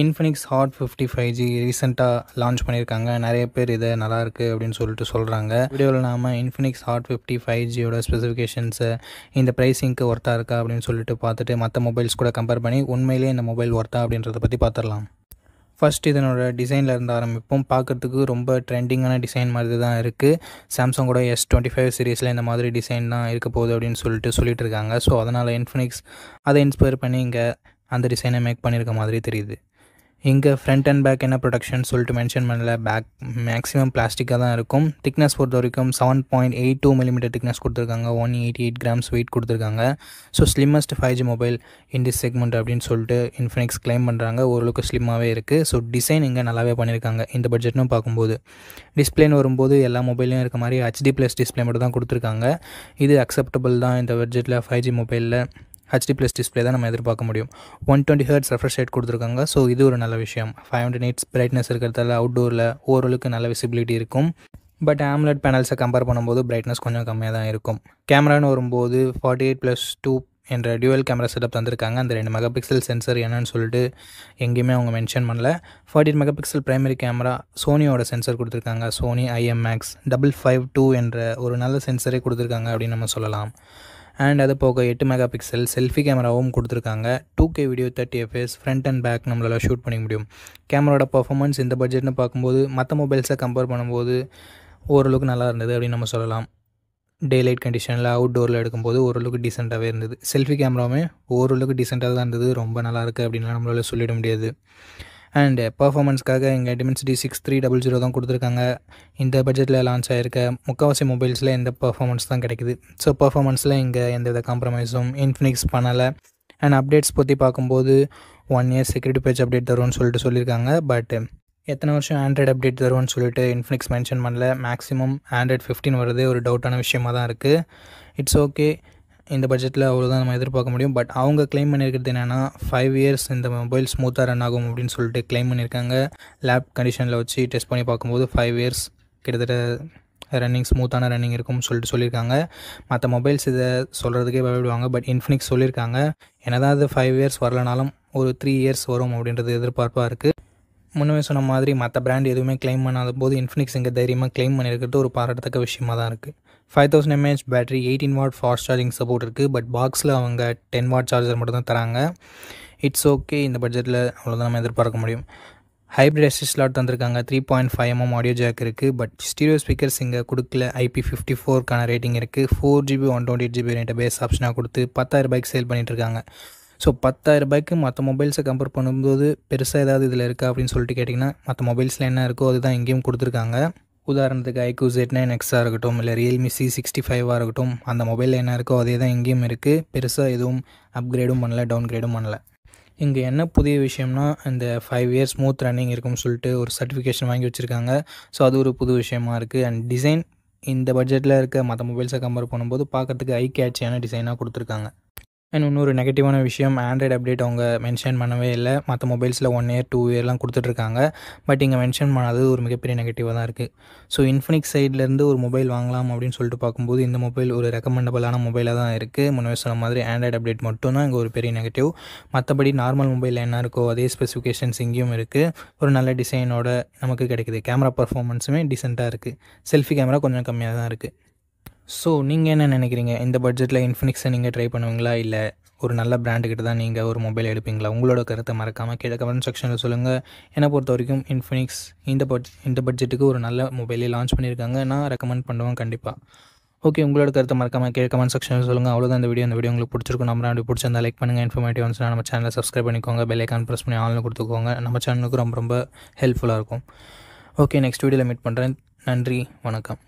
Infinix Hot fifty five G ரீசெண்டாக launch பண்ணியிருக்காங்க நிறைய பேர் இதை நல்லாயிருக்கு அப்படின்னு சொல்லிட்டு சொல்கிறாங்க வீடியோவில் நாம் இன்ஃபினிக்ஸ் ஹாட் ஃபிஃப்டி ஃபைவ் ஜியோட ஸ்பெசிஃபிகேஷன்ஸு இந்த ப்ரைஸிங்க்கு ஒர்த்தாக இருக்கா அப்படின்னு சொல்லிட்டு பார்த்துட்டு மற்ற மொபைல்ஸ் கூட கம்பேர் பண்ணி உண்மையிலே இந்த மொபைல் ஒர்த்தா அப்படின்றத பற்றி பார்த்துடலாம் ஃபர்ஸ்ட் இதனோட டிசைனில் இருந்து ஆரம்பிப்போம் பார்க்குறதுக்கு ரொம்ப ட்ரெண்டிங்கான டிசைன் மாதிரி தான் இருக்குது சாம்சங்கோட எஸ் டுவெண்ட்டி ஃபைவ் சீரீஸில் இந்த மாதிரி டிசைன் தான் இருக்க போகுது அப்படின்னு சொல்லிட்டு சொல்லிட்டு இருக்காங்க ஸோ அதனால் இன்ஃபினிக்ஸ் அதை இன்ஸ்பயர் பண்ணி இங்கே அந்த டிசைனை மேக் பண்ணியிருக்க மாதிரி தெரியுது இங்கே ஃப்ரண்ட் அண்ட் பேக் என்ன ப்ரொடக்ஷன் சொல்லிட்டு மென்ஷன் பண்ணல பேக் மேக்ஸிமம் பிளாஸ்டிக்காக தான் இருக்கும் திக்னஸ் பொறுத்த வரைக்கும் seven point eight two millimetre thickness கொடுத்துருக்காங்க one eighty eight grams weight கொடுத்துருக்காங்க so slimmest five G mobile in this segment அப்படின்னு சொல்லிட்டு இன்ஃபினிக்ஸ் கிளைம் பண்ணுறாங்க ஓரளவுக்கு ஸ்லிம்மாகவே இருக்குது ஸோ டிசைன் இங்கே நல்லாவே பண்ணியிருக்காங்க இந்த பட்ஜெட்னு பார்க்கும்போது டிஸ்பிளேன்னு வரும்போது எல்லா மொபைலையும் இருக்க மாதிரி ஹெச்டி ப்ளஸ் டிஸ்பிளே மட்டும் தான் கொடுத்துருக்காங்க இது அக்செப்டபுள் தான் இந்த பட்ஜெட்டில் ஃபைவ் ஜி மொபைலில் ஹெச்டி ப்ளஸ் டிஸ்பிளே தான் நம்ம எதிர்பார்க்க முடியும் one twenty hertz refresh rate கொடுத்துருக்காங்க ஸோ இது ஒரு நல்ல விஷயம் ஃபைவ் ஹண்ட்ரட் நைட்ஸ் பிரைட்னஸ் இருக்கிறதால அவுட்டோரில் ஓரளவுக்கு நல்ல விசிபிலிட்டி இருக்கும் பட் ஆம்லெட் பேனல்ஸை கம்பேர் பண்ணும்போது பிரைட்னஸ் கொஞ்சம் கம்மியாக தான் இருக்கும் கேமரான்னு வரும்போது ஃபார்ட்டி எயிட் ப்ளஸ் டூ என்ற டியூவல் கேமரா செட்டப் தந்திருக்காங்க அந்த ரெண்டு மெகா பிக்சல் சென்சர் என்னன்னு சொல்லிட்டு எங்கேயுமே அவங்க மென்ஷன் பண்ணல forty eight megapixel primary camera சோனியோட சென்சர் கொடுத்துருக்காங்க Sony IMX double five two என்ற ஒரு நல்ல சென்சரே கொடுத்துருக்காங்க அப்படின்னு நம்ம சொல்லலாம் அண்ட் அது போக எட்டு மெகா பிக்சல் செல்ஃபி கேமராவும் கொடுத்துருக்காங்க two K video thirty F S front and back நம்மளால் ஷூட் பண்ணிக்க முடியும் கேமராவோட பர்ஃபார்மன்ஸ் இந்த பட்ஜெட்னு பார்க்கும்போது மற்ற மொபைல்ஸை கம்பேர் பண்ணும்போது ஓரளவுக்கு நல்லா இருந்தது அப்படின்னு நம்ம சொல்லலாம் டே லைட் கண்டிஷனில் அவுட்டோரில் எடுக்கும்போது ஓரளவுக்கு டீசெண்டாகவே இருந்தது செல்ஃபி கேமராவுமே ஓரளவுக்கு டீசெண்டாக தான் இருந்தது ரொம்ப நல்லா இருக்குது அப்படின்லாம் நம்மளால் சொல்லிட முடியாது அண்டு பர்ஃபார்மன்ஸ்க்காக இங்கே Dimensity six three double zero தான் கொடுத்துருக்காங்க இந்த பட்ஜெட்டில் லான்ச் ஆகிருக்க முக்கால்வாசி மொபைல்ஸில் இந்த பர்ஃபார்மன்ஸ் தான் கிடைக்குது ஸோ பர்ஃபார்மன்ஸில் இங்கே எந்தவித காம்ப்ரமைஸும் இன்ஃபினிக்ஸ் பண்ணலை அண்ட் அப்டேட்ஸ் பற்றி பார்க்கும்போது one year security patch update தரும்னு சொல்லிட்டு சொல்லியிருக்காங்க பட் um, எத்தனை வருஷம் ஆண்ட்ராய்டு அப்டேட் தரும்னு சொல்லிட்டு இன்ஃபினிக்ஸ் மென்ஷன் பண்ணல மேக்ஸிமம் ஆண்ட்ராய்டு ஃபிஃப்டின் வருது ஒரு டவுட்டான விஷயமாக தான் இருக்குது இட்ஸ் ஓகே இந்த பட்ஜெட்டில் அவ்வளோதான் நம்ம எதிர்பார்க்க முடியும் பட் அவங்க கிளைம் பண்ணியிருக்கிறது என்னென்னா ஃபைவ் இயர்ஸ் இந்த மொபைல் ஸ்மூத்தாக ரன் ஆகும் அப்படின்னு சொல்லிட்டு கிளைம் பண்ணியிருக்காங்க லேப் கண்டிஷனில் வச்சு டெஸ்ட் பண்ணி பார்க்கும்போது ஃபைவ் இயர்ஸ் கிட்டத்தட்ட ரன்னிங் ஸ்மூத்தான ரன்னிங் இருக்கும்னு சொல்லிட்டு சொல்லியிருக்காங்க மற்ற மொபைல்ஸ் இதை சொல்கிறதுக்கே பயப்படுவாங்க பட் இன்ஃபினிக்ஸ் சொல்லியிருக்காங்க என்னதான் அது ஃபைவ் இயர்ஸ் வரலனாலும் ஒரு த்ரீ இயர்ஸ் வரும் அப்படின்றது எதிர்பார்ப்பாக இருக்குது முன்னமே சொன்ன மாதிரி மற்ற பிராண்ட் எதுவுமே கிளைம் பண்ணாத போது இன்ஃபினிக்ஸ் இங்கே தைரியமாக கிளைம் பண்ணியிருக்கிறது ஒரு பாராட்டத்தக்க விஷயமாக தான் இருக்குது five thousand mAh battery eighteen watt fast charging support இருக்குது பட் பாக்ஸில் அவங்க டென் வாட் சார்ஜர் மட்டும் தான் தராங்க இட்ஸ் ஓகே இந்த பட்ஜெட்டில் அவ்வளோதான் நம்ம எதிர்பார்க்க முடியும் ஹைப்ரிட் எஸ்டி லாட் தந்திருக்காங்க three point five mm audio jack இருக்குது பட் ஸ்டீரியோ ஸ்பீக்கர்ஸ் இங்கே கொடுக்கல ஐபி ஃபிஃப்டி ஃபோருக்கான ரேட்டிங் இருக்குது four GB one twenty eight GB ரேட்டை பேஸ் ஆப்ஷனாக கொடுத்து பத்தாயிரம் பைக் சேல் பண்ணிகிட்ருக்காங்க ஸோ பத்தாயிரம் ரூபாய்க்கு மற்ற மொபைல்ஸை கம்பேர் பண்ணும்போது பெருசாக ஏதாவது இதில் இருக்கா அப்படின்னு சொல்லிட்டு கேட்டிங்கன்னா மற்ற மொபைல்ஸில் என்ன இருக்கோ அதுதான் இங்கேயும் கொடுத்துருக்காங்க உதாரணத்துக்கு ஐக்யூ ஜெட் நைன் எக்ஸாக இருக்கட்டும் இல்லை ரியல்மி சி சிக்ஸ்டி ஃபைவாக இருக்கட்டும் அந்த மொபைலில் என்ன இருக்கோ அதே தான் இங்கேயும் இருக்குது பெருசாக எதுவும் அப்கிரேடும் பண்ணல டவுன் பண்ணலை பண்ணல இங்கே என்ன புதிய விஷயம்னா இந்த ஃபைவ் இயர்ஸ் ஸ்மூத் ரன்னிங் இருக்கும்னு சொல்லிட்டு ஒரு சர்டிஃபிகேஷன் வாங்கி வச்சுருக்காங்க ஸோ அது ஒரு புது விஷயமா இருக்குது அண்ட் டிசைன் இந்த பட்ஜெட்டில் இருக்க மற்ற மொபைல்ஸை கம்பேர் பண்ணும்போது பார்க்குறதுக்கு ஐ கேட்சியான டிசைனாக கொடுத்துருக்காங்க அண்ட் இன்னொரு நெகட்டிவான விஷயம் ஆண்ட்ராய்டு அப்டேட் அவங்க மென்ஷன் பண்ணவே இல்லை மற்ற மொபைல்ஸில் ஒன் இயர் டூ இயர்லாம் கொடுத்துட்ருக்காங்க பட் இங்கே மென்ஷன் பண்ணாதது ஒரு மிகப்பெரிய நெகட்டிவாக தான் இருக்குது ஸோ இன்ஃபினிக்ஸ் சைட்லேருந்து ஒரு மொபைல் வாங்கலாம் அப்படின்னு சொல்லிட்டு பார்க்கும்போது இந்த மொபைல் ஒரு ரெக்கமெண்டபுளான மொபைலாக தான் இருக்குது முன்னே சொன்ன மாதிரி ஆண்ட்ராய்டு அப்டேட் மட்டும் தான் இங்கே ஒரு பெரிய நெகட்டிவ் மற்றபடி நார்மல் மொபைலில் என்ன இருக்கோ அதே ஸ்பெசிஃபிகேஷன்ஸ் இங்கேயும் இருக்குது ஒரு நல்ல டிசைனோட நமக்கு கிடைக்குது கேமரா பர்ஃபார்மன்ஸுமே டீசெண்டாக இருக்குது செல்ஃபி கேமரா கொஞ்சம் கம்மியாக தான் இருக்குது ஸோ நீங்கள் என்ன நினைக்கிறீங்க இந்த பட்ஜெட்டில் இன்ஃபினிக்ஸை நீங்கள் ட்ரை பண்ணுவீங்களா இல்லை ஒரு நல்ல பிராண்டுக்கிட்ட தான் நீங்கள் ஒரு மொபைல் எடுப்பீங்களா உங்களோட கருத்தை மறக்காமல் கீழே கமெண்ட் செக்ஷனில் சொல்லுங்கள் என்னை பொறுத்த வரைக்கும் இன்ஃபினிக்ஸ் இந்த பட் இந்த பட்ஜெட்டுக்கு ஒரு நல்ல மொபைலே லான்ச் பண்ணியிருக்காங்க நான் ரெக்கமெண்ட் பண்ணுவேன் கண்டிப்பாக ஓகே உங்களோட கருத்தை மறக்காமல் கீழே கமெண்ட் செக்ஷனில் சொல்லுங்கள் அவ்வளோதான் இந்த வீடியோ இந்த வீடியோ உங்களுக்கு பிடிச்சிருக்கும் நம்ம அப்படி பிடிச்சிருந்தா லைக் பண்ணுங்கள் இன்ஃபர்மேட்டிவ் வந்துச்சுன்னா நம்ம சேனலை சப்ஸ்கிரைப் பண்ணிக்கோங்க பெல் ஐக்கான் ப்ரெஸ் பண்ணி ஆன்லைன் கொடுத்துக்கோங்க நம்ம சேனலுக்கு ரொம்ப ரொம்ப ஹெல்ப்ஃபுல்லாக இருக்கும் ஓகே நெக்ஸ்ட் வீடியோவில் மீட் பண்ணுறேன் நன்றி வணக்கம்